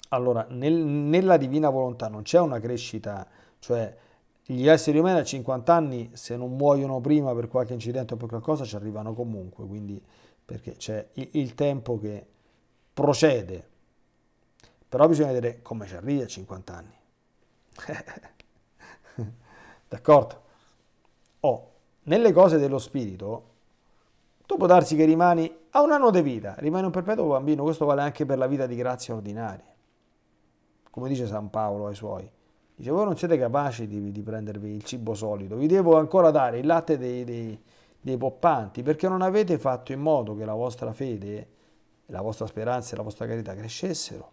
Allora, nel, nella divina volontà non c'è una crescita, cioè gli esseri umani a 50 anni, se non muoiono prima per qualche incidente o per qualcosa, ci arrivano comunque, quindi perché c'è il, tempo che procede. Però bisogna vedere come ci arrivi a 50 anni. *laughs* D'accordo? Oh, nelle cose dello spirito, tu può darsi che rimani a un anno di vita, rimani un perpetuo bambino, questo vale anche per la vita di grazia ordinaria. Come dice San Paolo ai suoi, Dice, voi non siete capaci di, di prendervi il cibo solido, vi devo ancora dare il latte dei, dei, dei poppanti, perché non avete fatto in modo che la vostra fede, la vostra speranza e la vostra carità crescessero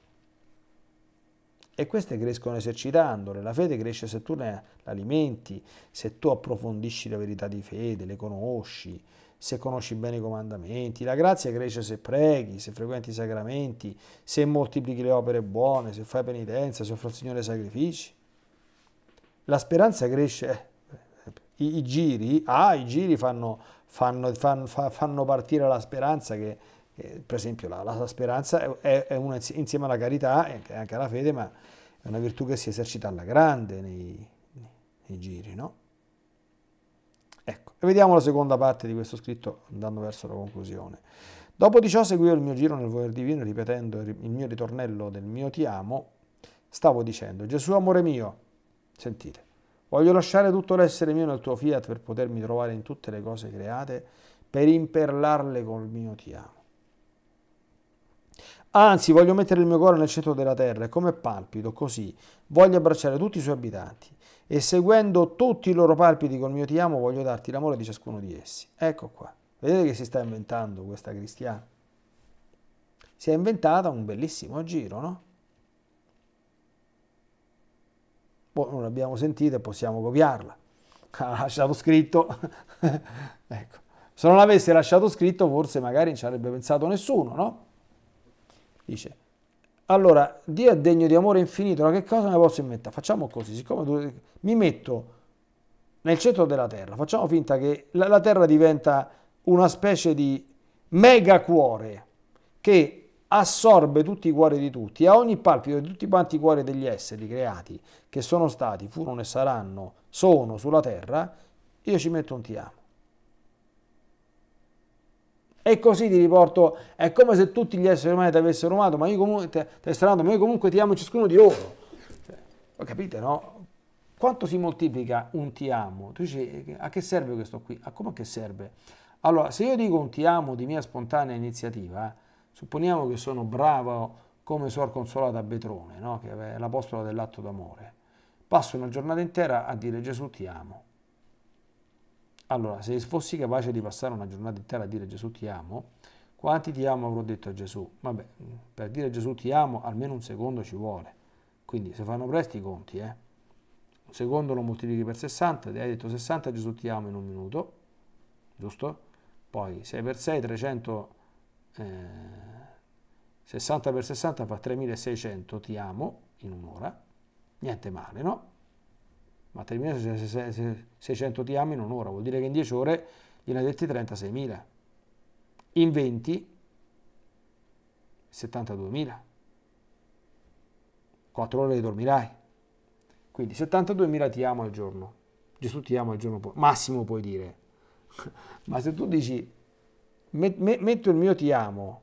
e queste crescono esercitandole. La fede cresce se tu ne alimenti, se tu approfondisci la verità di fede, le conosci, se conosci bene i comandamenti. La grazia cresce se preghi, se frequenti i sacramenti, se moltiplichi le opere buone, se fai penitenza, se offri al Signore sacrifici la speranza cresce, i, i giri, ah, i giri fanno, fanno, fanno, fanno partire la speranza che, che per esempio la, la speranza è, è, una, insieme alla carità e anche alla fede, ma è una virtù che si esercita alla grande nei, nei giri, no? Ecco, e vediamo la seconda parte di questo scritto andando verso la conclusione. Dopo di ciò seguivo il mio giro nel voler divino ripetendo il mio ritornello del mio ti amo, stavo dicendo Gesù amore mio, Sentite, voglio lasciare tutto l'essere mio nel tuo fiat per potermi trovare in tutte le cose create, per imperlarle col mio ti amo. Anzi, voglio mettere il mio cuore nel centro della terra e come palpito, così, voglio abbracciare tutti i suoi abitanti e seguendo tutti i loro palpiti col mio ti amo voglio darti l'amore di ciascuno di essi. Ecco qua, vedete che si sta inventando questa cristiana? Si è inventata un bellissimo giro, no? boh, non l'abbiamo sentita e possiamo copiarla. Ha lasciato scritto, *laughs* ecco. Se non l'avesse lasciato scritto forse magari non ci avrebbe pensato nessuno, no? Dice, allora, Dio è degno di amore infinito, ma che cosa ne posso inventare? Facciamo così, siccome tu, mi metto nel centro della Terra, facciamo finta che la, la Terra diventa una specie di mega cuore che assorbe tutti i cuori di tutti, a ogni palpito di tutti quanti i cuori degli esseri creati che sono stati, furono e saranno, sono sulla terra, io ci metto un ti amo. E così ti riporto, è come se tutti gli esseri umani ti avessero amato, ma io comunque, te, te ma io comunque ti amo ciascuno di loro. Cioè, capite, no? Quanto si moltiplica un ti amo? Tu dici, a che serve questo qui? A come che serve? Allora, se io dico un ti amo di mia spontanea iniziativa, Supponiamo che sono bravo come Suor Consolata Betrone, no? che è l'apostola dell'atto d'amore. Passo una giornata intera a dire Gesù ti amo. Allora, se fossi capace di passare una giornata intera a dire Gesù ti amo, quanti ti amo avrò detto a Gesù? Vabbè, per dire Gesù ti amo almeno un secondo ci vuole. Quindi se fanno presto i conti, eh? un secondo lo moltiplichi per 60, ti hai detto 60 Gesù ti amo in un minuto, giusto? Poi 6 per 6, 300 60 eh, per 60 fa 3600, ti amo, in un'ora, niente male, no? Ma 3600 ti amo in un'ora, vuol dire che in 10 ore gliene hai detti 36.000, in 20 72.000, 4 ore li dormirai, quindi 72.000 ti amo al giorno, Gesù ti amo al giorno, massimo puoi dire, *laughs* ma se tu dici metto il mio ti amo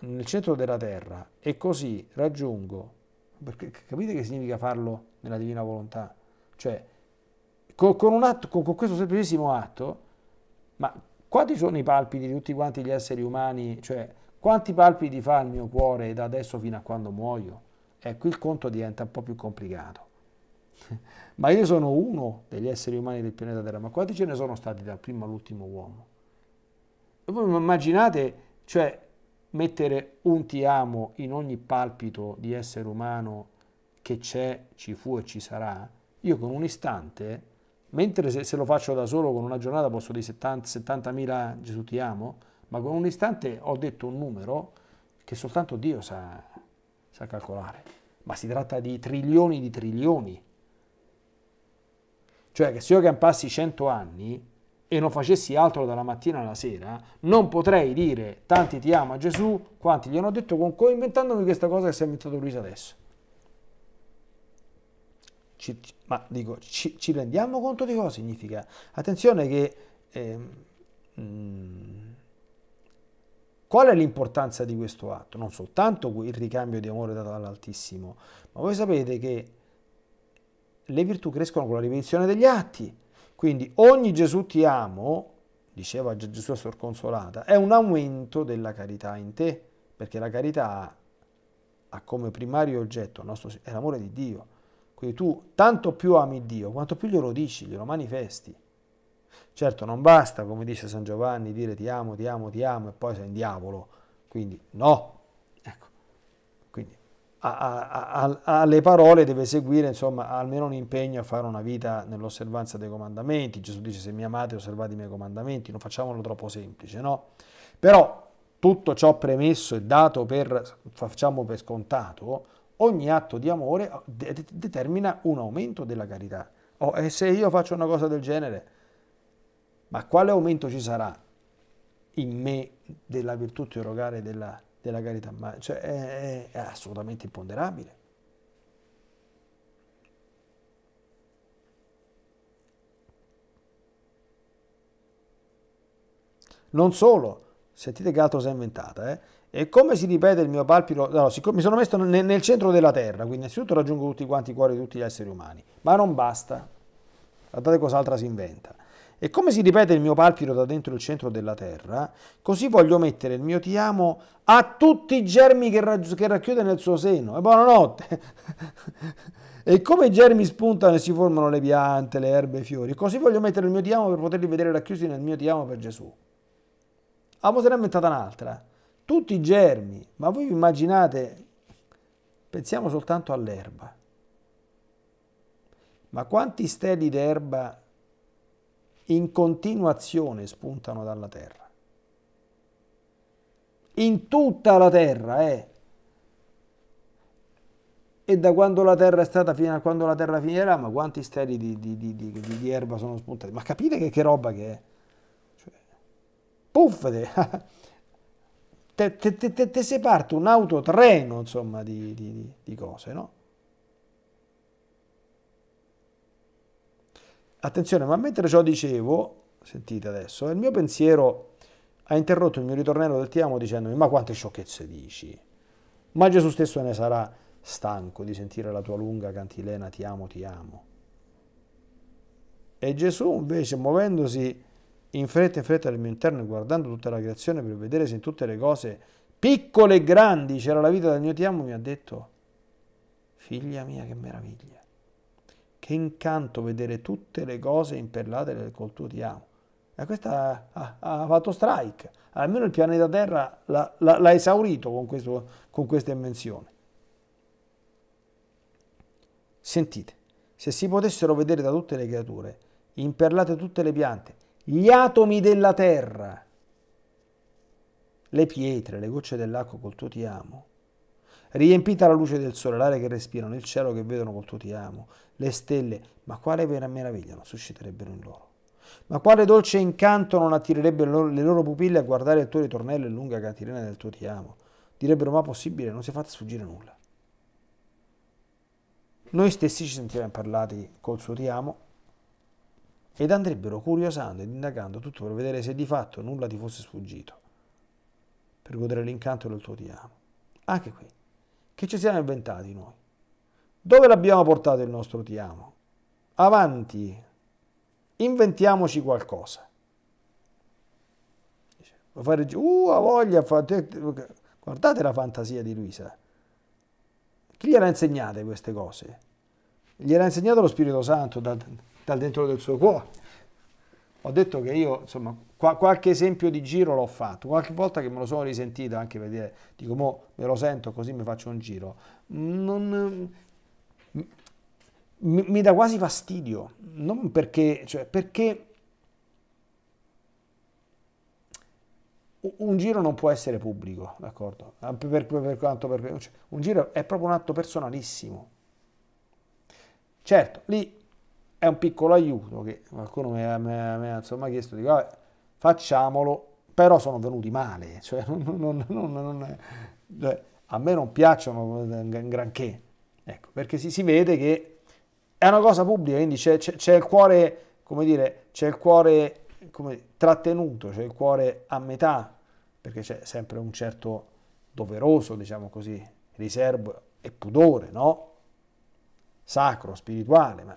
nel centro della terra e così raggiungo, perché capite che significa farlo nella divina volontà? Cioè, con, con, atto, con, con questo semplicissimo atto, ma quanti sono i palpiti di tutti quanti gli esseri umani? Cioè, quanti palpiti fa il mio cuore da adesso fino a quando muoio? E ecco, qui il conto diventa un po' più complicato. *laughs* ma io sono uno degli esseri umani del pianeta Terra, ma quanti ce ne sono stati dal primo all'ultimo uomo? E voi immaginate, cioè, mettere un ti amo in ogni palpito di essere umano che c'è, ci fu e ci sarà? Io con un istante, mentre se, se lo faccio da solo con una giornata posso dire 70, 70.000 Gesù ti amo, ma con un istante ho detto un numero che soltanto Dio sa, sa calcolare, ma si tratta di trilioni di trilioni. Cioè che se io campassi 100 anni, e non facessi altro dalla mattina alla sera, non potrei dire tanti ti ama Gesù quanti gli hanno detto con inventandomi questa cosa che si è inventato Luisa adesso. Ci, ma dico, ci, ci, rendiamo conto di cosa significa? Attenzione che... Eh, Qual è l'importanza di questo atto? Non soltanto il ricambio di amore dato dall'Altissimo, ma voi sapete che le virtù crescono con la ripetizione degli atti. Quindi ogni Gesù ti amo, diceva Gesù a Sorconsolata, è un aumento della carità in te, perché la carità ha come primario oggetto nostro, è l'amore di Dio. Quindi tu tanto più ami Dio, quanto più glielo dici, glielo manifesti. Certo, non basta, come dice San Giovanni, dire ti amo, ti amo, ti amo e poi sei in diavolo. Quindi no, a, a, alle parole deve seguire insomma almeno un impegno a fare una vita nell'osservanza dei comandamenti. Gesù dice se mi amate osservate i miei comandamenti, non facciamolo troppo semplice, no? Però tutto ciò premesso e dato per, facciamo per scontato, ogni atto di amore de- de- determina un aumento della carità. Oh, e se io faccio una cosa del genere, ma quale aumento ci sarà in me della virtù teologale della carità? della carità, ma cioè è, è assolutamente imponderabile. Non solo, sentite che altro si è inventata, eh? E come si ripete il mio palpito? No, siccome mi sono messo nel, nel centro della Terra, quindi innanzitutto raggiungo tutti quanti i cuori di tutti gli esseri umani, ma non basta. Guardate cos'altra si inventa. E come si ripete il mio palpito da dentro il centro della terra, così voglio mettere il mio ti amo a tutti i germi che, ra- che racchiude nel suo seno. E buonanotte! *laughs* e come i germi spuntano e si formano le piante, le erbe, i fiori, così voglio mettere il mio ti amo per poterli vedere racchiusi nel mio ti amo per Gesù. Amo ah, se ne è inventata un'altra. Tutti i germi, ma voi vi immaginate, pensiamo soltanto all'erba. Ma quanti steli d'erba in continuazione spuntano dalla terra. In tutta la terra, eh. E da quando la terra è stata fino a quando la terra finirà, ma quanti steli di, di, di, di erba sono spuntati? Ma capite che, che roba che è? Cioè, puff! Te, *laughs* te, te, te, te, sei un autotreno, insomma, di cose, no? Attenzione, ma mentre ciò dicevo, sentite adesso, il mio pensiero ha interrotto il mio ritornello del ti amo dicendomi ma quante sciocchezze dici? Ma Gesù stesso ne sarà stanco di sentire la tua lunga cantilena ti amo, ti amo. E Gesù invece muovendosi in fretta in fretta nel mio interno e guardando tutta la creazione per vedere se in tutte le cose piccole e grandi c'era la vita del mio ti amo, mi ha detto figlia mia che meraviglia. Che incanto vedere tutte le cose imperlate col tuo tiamo. E questa ha, ha, fatto strike. Almeno il pianeta Terra l'ha, l'ha, l'ha esaurito con, questo, con questa invenzione. Sentite, se si potessero vedere da tutte le creature, imperlate tutte le piante, gli atomi della terra, le pietre, le gocce dell'acqua col tuo ti amo, Riempita la luce del sole, l'aria che respirano, il cielo che vedono col tuo ti amo, le stelle, ma quale vera meraviglia non susciterebbero in loro? Ma quale dolce incanto non attirerebbe le loro pupille a guardare il tuo ritornello e lunga cantilena del tuo ti amo? Direbbero ma possibile, non si è fatto sfuggire nulla. Noi stessi ci sentiremmo parlati col suo ti amo ed andrebbero curiosando ed indagando tutto per vedere se di fatto nulla ti fosse sfuggito, per godere l'incanto del tuo ti amo. Anche qui che ci siamo inventati noi. Dove l'abbiamo portato il nostro ti amo? Avanti, inventiamoci qualcosa. Può fare, uh, voglia, guardate la fantasia di Luisa. Chi gliela ha insegnate queste cose? Gliela ha insegnato lo Spirito Santo dal, dal dentro del suo cuore ho detto che io, insomma, qua, qualche esempio di giro l'ho fatto, qualche volta che me lo sono risentito anche per dire, dico, mo me lo sento così mi faccio un giro, non, mm, mi, mi dà quasi fastidio, non perché, cioè, perché un giro non può essere pubblico, d'accordo? Per, per, per, cioè, un giro è proprio un atto personalissimo. Certo, lì è un piccolo aiuto che qualcuno mi ha chiesto, dico, vabbè, facciamolo, però sono venuti male, *laughs* cioè, non, non, non, cioè, a me non piacciono granché, ecco, perché si, si, vede che è una cosa pubblica, quindi c'è, c'è il cuore, come dire, c'è il cuore come, trattenuto, c'è il cuore a metà, perché c'è sempre un certo doveroso, diciamo così, riservo e pudore, no? Sacro, spirituale, ma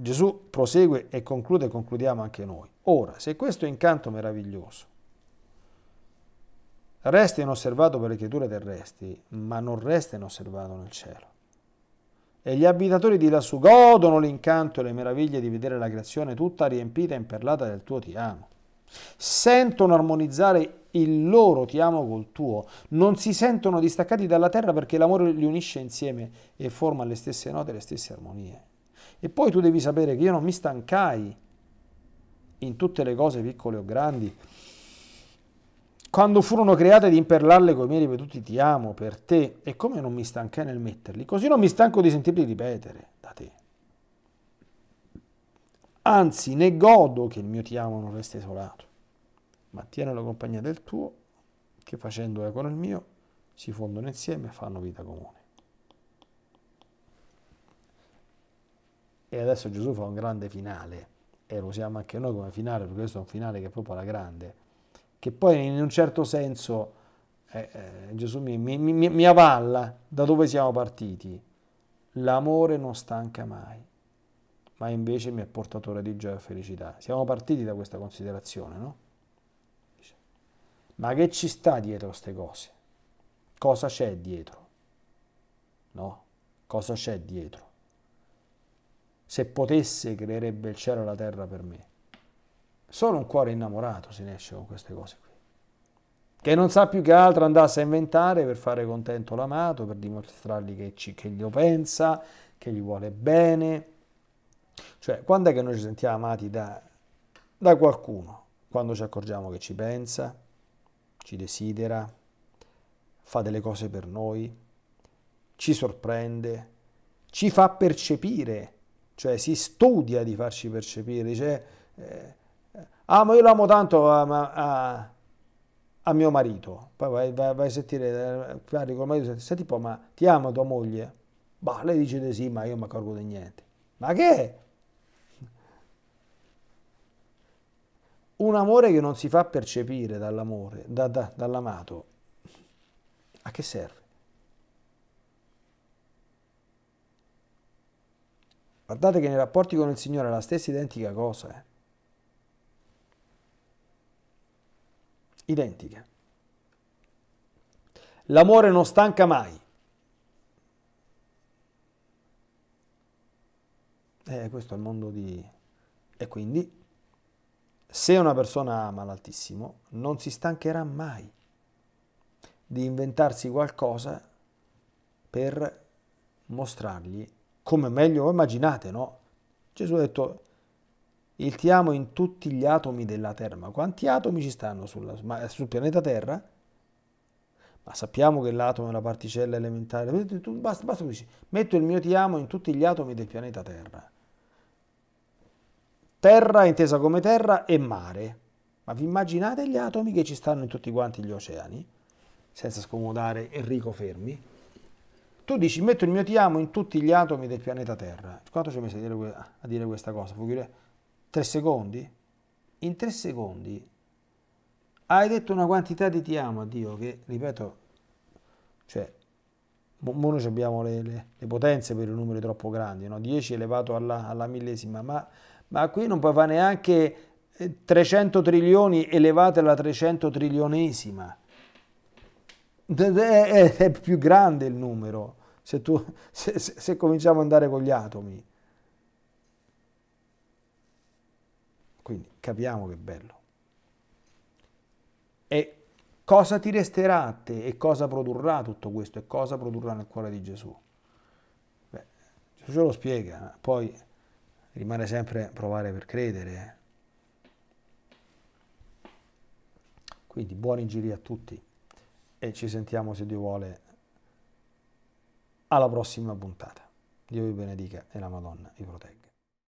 Gesù prosegue e conclude, concludiamo anche noi. Ora, se questo incanto meraviglioso resta inosservato per le creature terrestri, ma non resta inosservato nel cielo, e gli abitatori di lassù godono l'incanto e le meraviglie di vedere la creazione tutta riempita e imperlata del tuo ti amo, sentono armonizzare il loro ti amo col tuo, non si sentono distaccati dalla terra perché l'amore li unisce insieme e forma le stesse note, le stesse armonie. E poi tu devi sapere che io non mi stancai in tutte le cose piccole o grandi. Quando furono create di imperlarle con i miei ripetuti ti amo per te, e come non mi stancai nel metterli, così non mi stanco di sentirli ripetere da te. Anzi, ne godo che il mio ti amo non resti isolato, ma tiene la compagnia del tuo, che facendo eco nel mio, si fondono insieme e fanno vita comune. e adesso Gesù fa un grande finale e lo usiamo anche noi come finale perché questo è un finale che è proprio la grande che poi in un certo senso eh, eh, Gesù mi, mi, mi, mi avalla da dove siamo partiti l'amore non stanca mai ma invece mi è portatore di gioia e felicità siamo partiti da questa considerazione no? ma che ci sta dietro queste cose? cosa c'è dietro? no? cosa c'è dietro? se potesse creerebbe il cielo e la terra per me. Solo un cuore innamorato si esce con queste cose qui, che non sa più che altro andasse a inventare per fare contento l'amato, per dimostrargli che, ci, che lo pensa, che gli vuole bene. Cioè, quando è che noi ci sentiamo amati da, da qualcuno? Quando ci accorgiamo che ci pensa, ci desidera, fa delle cose per noi, ci sorprende, ci fa percepire cioè si studia di farci percepire, cioè, eh, ah ma io l'amo tanto a, a, a, mio marito, poi vai, vai, vai a sentire, eh, parli col marito, senti, senti ma ti ama tua moglie? Bah, lei dice di sì, ma io non mi accorgo di niente. Ma che? Un amore che non si fa percepire dall'amore, da, da, dall'amato, a che serve? Guardate che nei rapporti con il Signore è la stessa identica cosa. Eh. Identica. L'amore non stanca mai. Eh, questo è il mondo di... E quindi, se una persona ama l'Altissimo, non si stancherà mai di inventarsi qualcosa per mostrargli come meglio immaginate, no? Gesù ha detto, il ti amo in tutti gli atomi della Terra, ma quanti atomi ci stanno sulla, ma, sul pianeta Terra? Ma sappiamo che l'atomo è una particella elementare, basta, basta dici, metto il mio ti amo in tutti gli atomi del pianeta Terra. Terra intesa come terra e mare, ma vi immaginate gli atomi che ci stanno in tutti quanti gli oceani? Senza scomodare Enrico Fermi tu dici metto il mio ti amo in tutti gli atomi del pianeta Terra. Quanto ci hai messo a dire, a dire questa cosa? Fuchile? Tre secondi? In tre secondi hai detto una quantità di ti amo a Dio che, ripeto, cioè, mo noi abbiamo le, le, le, potenze per i numeri troppo grandi, no? 10 elevato alla, alla millesima, ma, ma, qui non puoi fare neanche 300 eh, trilioni elevate alla 300 trilionesima. È, è, è più grande il numero se, tu, se, se, se cominciamo ad andare con gli atomi. Quindi capiamo che bello. E cosa ti resterà a te e cosa produrrà tutto questo e cosa produrrà nel cuore di Gesù? Beh, Gesù ce lo spiega, poi rimane sempre provare per credere. Quindi buoni giri a tutti e ci sentiamo se Dio vuole alla prossima puntata. Dio vi benedica e la Madonna vi protegga.